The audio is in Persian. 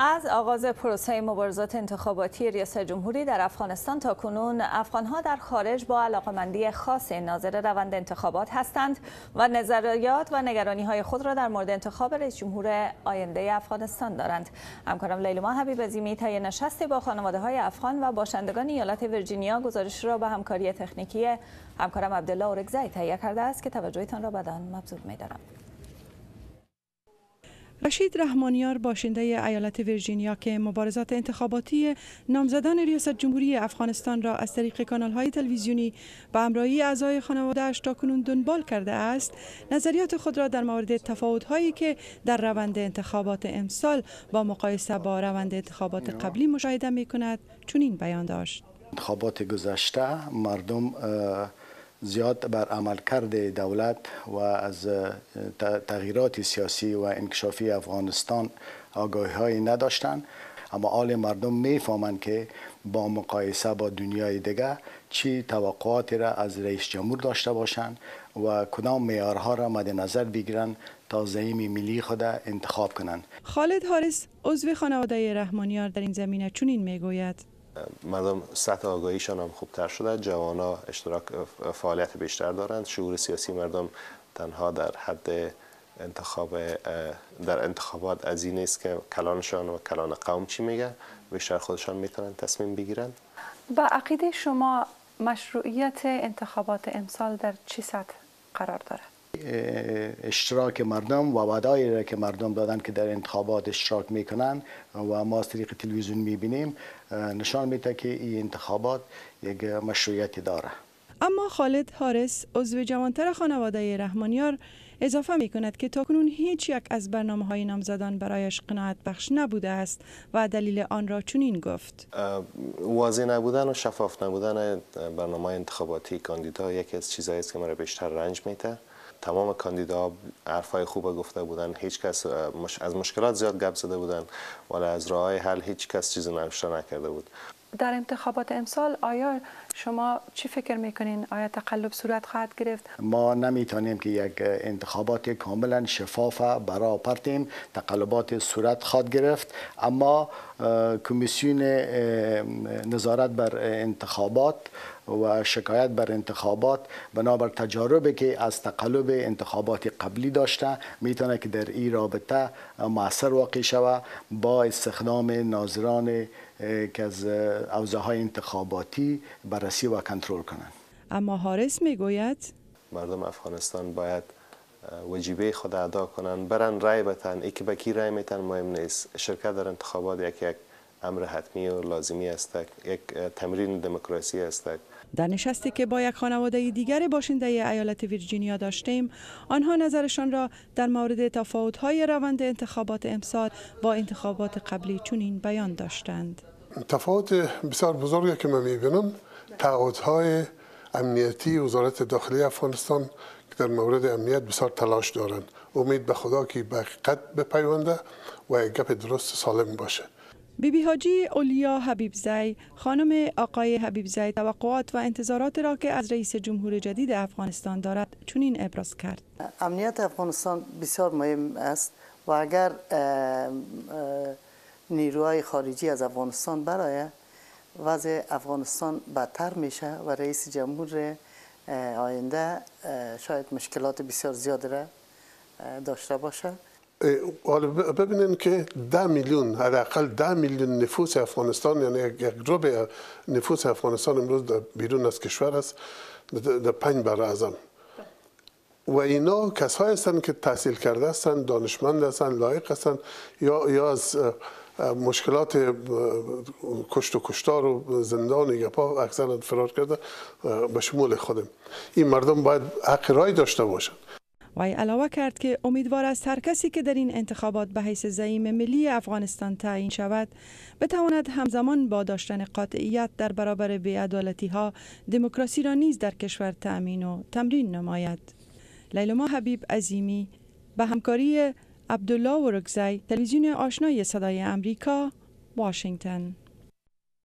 از آغاز پروسه مبارزات انتخاباتی ریاست جمهوری در افغانستان تا کنون افغانها در خارج با علاقمندی خاص ناظر روند انتخابات هستند و نظریات و نگرانی های خود را در مورد انتخاب رئیس جمهور آینده افغانستان دارند همکارم لیلما حبیب عظیمی طی نشستی با خانواده های افغان و باشندگان ایالت ویرجینیا گزارش را به همکاری تکنیکی همکارم عبدالله اورگزی تهیه کرده است که توجهتان را بدان مبذول می‌دارم رشید رحمانیار باشنده ایالت ویرجینیا که مبارزات انتخاباتی نامزدان ریاست جمهوری افغانستان را از طریق کانال های تلویزیونی و همراهی اعضای خانوادهاش تا کنون دنبال کرده است نظریات خود را در مورد تفاوت هایی که در روند انتخابات امسال با مقایسه با روند انتخابات قبلی مشاهده می کند چنین بیان داشت انتخابات گذشته مردم زیاد بر عملکرد دولت و از تغییرات سیاسی و انکشافی افغانستان آگاهی های نداشتند اما آل مردم میفهمند که با مقایسه با دنیای دیگه چی توقعاتی را از رئیس جمهور داشته باشند و کدام معیارها را مد نظر بگیرند تا زعیم ملی خود انتخاب کنند خالد حارس عضو خانواده رحمانیار در این زمینه چنین میگوید مردم سطح آگاهیشان هم خوبتر شده ها اشتراک فعالیت بیشتر دارند شعور سیاسی مردم تنها در حد انتخاب در انتخابات از این است که کلانشان و کلان قوم چی میگه بیشتر خودشان میتونن تصمیم بگیرن به عقیده شما مشروعیت انتخابات امسال در چه سطح قرار دارد اشتراک مردم و وعدایی را که مردم دادن که در انتخابات اشتراک میکنن و ما از طریق تلویزیون میبینیم نشان میده که این انتخابات یک مشروعیتی داره اما خالد حارس عضو جوانتر خانواده رحمانیار اضافه می کند که تاکنون هیچ یک از برنامه های نامزدان برایش قناعت بخش نبوده است و دلیل آن را چنین گفت واضح نبودن و شفاف نبودن برنامه انتخاباتی کاندیدا یکی از چیزهایی است که مرا بیشتر رنج میده تمام کاندیدا حرفای خوب گفته بودن هیچ کس از مشکلات زیاد گپ زده بودن ولی از راه حل هیچ کس چیزی نوشته نکرده بود در انتخابات امسال آیا شما چی فکر میکنین؟ آیا تقلب صورت خواهد گرفت؟ ما نمیتونیم که یک انتخابات کاملا شفاف برای پرتیم تقلبات صورت خواهد گرفت اما کمیسیون نظارت بر انتخابات و شکایت بر انتخابات بنابر تجاربی که از تقلب انتخابات قبلی داشته میتونه که در این رابطه موثر واقع شود با استخدام ناظران که از اوزه های انتخاباتی بررسی و کنترل کنند اما حارس میگوید مردم افغانستان باید وجیبه خود ادا کنند برن رای بتن ای که به کی رای میتن مهم نیست شرکت در انتخابات یک یک امر حتمی و لازمی است یک تمرین دموکراسی است در نشستی که با یک خانواده دیگر باشنده ایالت ویرجینیا داشتیم آنها نظرشان را در مورد تفاوت‌های روند انتخابات امسال با انتخابات قبلی چنین بیان داشتند تفاوت بسیار بزرگی که من میبینم تعهدهای امنیتی وزارت داخلی افغانستان که در مورد امنیت بسیار تلاش دارند امید به خدا که به حقیقت بپیونده و یک گپ درست سالم باشه بی حاجی اولیا زی خانم آقای زی توقعات و انتظارات را که از رئیس جمهور جدید افغانستان دارد چنین ابراز کرد امنیت افغانستان بسیار مهم است و اگر نیروهای خارجی از افغانستان برای وضع افغانستان بدتر میشه و رئیس جمهور آینده شاید مشکلات بسیار زیاد را داشته باشه حالا ببینین که ده میلیون حداقل ده میلیون نفوس افغانستان یعنی یک جوب نفوس افغانستان امروز بیرون از کشور است در پنج بر و اینا کسایی هستند که تحصیل کرده هستند دانشمند هستند لایق هستند یا یا از مشکلات کشت و کشتار و زندان یا پا اکثر فرار کرده به شمول خودم این مردم باید حق رای داشته باشند وی علاوه کرد که امیدوار است هر کسی که در این انتخابات به حیث زعیم ملی افغانستان تعیین شود بتواند همزمان با داشتن قاطعیت در برابر بیعدالتی ها دموکراسی را نیز در کشور تأمین و تمرین نماید لیلما حبیب عظیمی به همکاری عبدالله ورگزی تلویزیون آشنای صدای امریکا واشنگتن